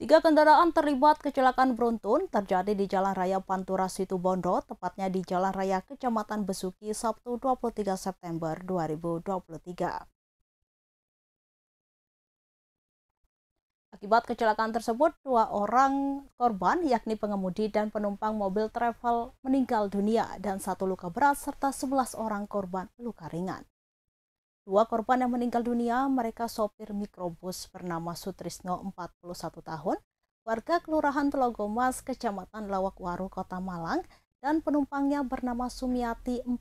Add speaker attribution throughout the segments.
Speaker 1: Tiga kendaraan terlibat kecelakaan beruntun terjadi di Jalan Raya Pantura Situbondo, tepatnya di Jalan Raya Kecamatan Besuki, Sabtu 23 September 2023. Akibat kecelakaan tersebut, dua orang korban yakni pengemudi dan penumpang mobil travel meninggal dunia dan satu luka berat serta 11 orang korban luka ringan. Dua korban yang meninggal dunia, mereka sopir mikrobus bernama Sutrisno 41 tahun, warga Kelurahan Telogomas, Kecamatan Lawakwaru, Kota Malang, dan penumpangnya bernama Sumiati 45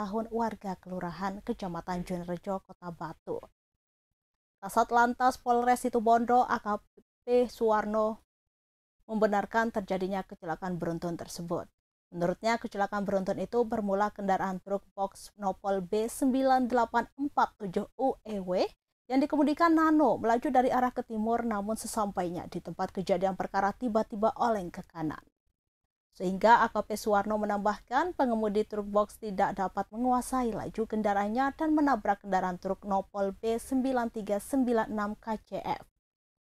Speaker 1: tahun warga Kelurahan Kecamatan Junrejo, Kota Batu. Kasat Lantas Polres Situbondo AKP Suwarno membenarkan terjadinya kecelakaan beruntun tersebut. Menurutnya, kecelakaan beruntun itu bermula kendaraan truk box Nopol B9847UEW yang dikemudikan Nano melaju dari arah ke timur namun sesampainya di tempat kejadian perkara tiba-tiba oleng ke kanan. Sehingga AKP Suwarno menambahkan pengemudi truk box tidak dapat menguasai laju kendaraannya dan menabrak kendaraan truk Nopol B9396 KCF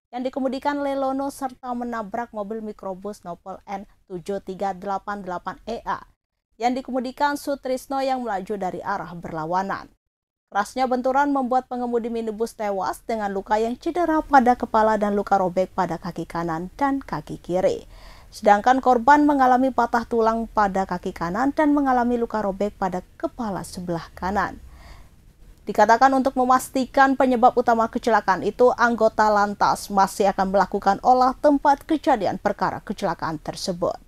Speaker 1: yang dikemudikan Lelono serta menabrak mobil mikrobus Nopol N7388EA e yang dikemudikan Sutrisno yang melaju dari arah berlawanan. Kerasnya benturan membuat pengemudi minibus tewas dengan luka yang cedera pada kepala dan luka robek pada kaki kanan dan kaki kiri. Sedangkan korban mengalami patah tulang pada kaki kanan dan mengalami luka robek pada kepala sebelah kanan. Dikatakan untuk memastikan penyebab utama kecelakaan itu, anggota lantas masih akan melakukan olah tempat kejadian perkara kecelakaan tersebut.